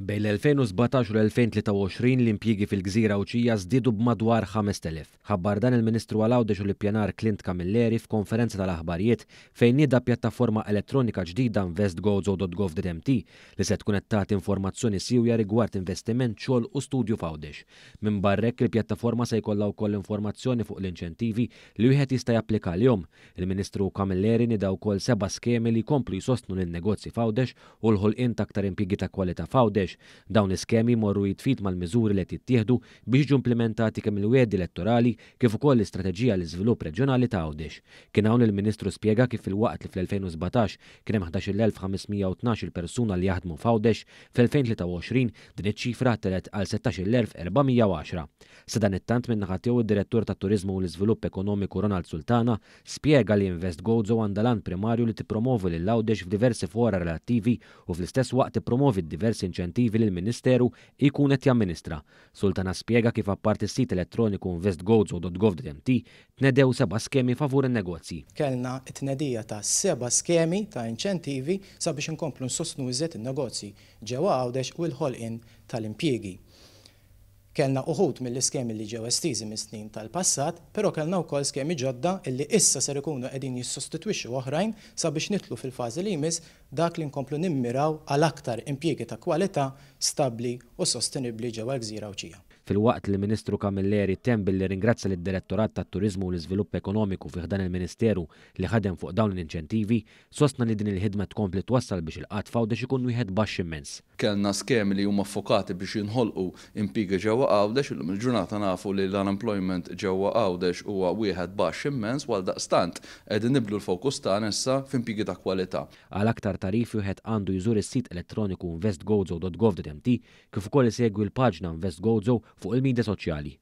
Bejn l-2017 u l-2023 l-impjiegi fil-gżira uċija zdidu b'madwar 5000. Ħabbar dan il-Ministru għal-Għawdex u l-ippjanar Klint Kamilleri f'konferenza tal-aħbarijiet fejn nieda pjattaforma elettronika ġdida investgozo.gov.mt li se tkun qed tagħti informazzjoni siwja rigward investiment xogħol u studju f'Għawdex. Minn barrek il-pjattaforma se jkollha wkoll informazzjoni fuq l-inċentivi li wieħed jista' japplika l-jom. Il-Ministru Kamilleri nida wkoll seba' skemi li jkomplu jsostnu lin-negozji f'Għawdex u l-ħolqien ta' aktar impjiegi ta' kwalità f'Għawdex għaliex dawn iskemi morru jitfid mal-miżuri li jittieħdu biex ġu implementati kemm il-wedi elettorali kif ukoll l-istrateġija l iżvilupp reġjonali ta' għawdex. Kien hawn il-Ministru spjega kif il-waqt li fl-2017 kien hemm 11,512 persuna li jaħdmu f'għawdex fl-2023 din iċ-ċifra telet għal 16,410. Sedan it-tant minn ħatiju id-direttur ta' turizmu u l-iżvilupp ekonomiku Ronald Sultana spjega li Invest Gozo għandalan primarju li tippromovu l għawdex f'diversi fora relattivi u fl-istess waqt tippromovi diversi inċentivi inċentivi lill ministeru jkun qed jamministra. Sultana spjega kif apparti sit elettroniku investgozo.gov.mt tnedew seba' skemi favur in-negozji. Kellna t-tnedija ta' seba' skemi ta' inċentivi sabiex inkomplu nsostnu iżet in-negozji ġewwa għawdex u l ħolqien tal-impjiegi. Kellna uħud mill-iskemi li ġew estiżi mis-snin tal-passat, però kellna wkoll skemi ġodda illi issa ser ikunu qegħdin jissostitwixxu oħrajn sabiex nitlu fil-fażi li jmiss dak li nkomplu nimmiraw għal aktar impjiegi ta' kwalità stabbli u sostenibbli ġewwa l-gżira uċija. Fil-waqt li Ministru Kamilleri tem billi ringrazza lid direttorat tat Turizmu u l-Iżvilupp Ekonomiku fi ħdan il-Ministeru li ħadem fuq dawn l-inċentivi, sostna li din il-ħidma tkompli twassal biex il-qatfaw biex ikun wieħed baxx immens. Kellna skemi li huma fokati biex jinħolqu impjiegi ġewwa ġewwa għawdex illum il-ġurnata nafu li l-unemployment ġewwa għawdex huwa wieħed baxx immens għal daqstant qegħdin niblu l-fokus tagħna issa f'impjiegi ta' kwalità. Għal aktar tarif wieħed għandu jżur is-sit elettroniku investgozo.gov.mt kif ukoll isegwi l-paġna investgozo fuq il-medja soċjali.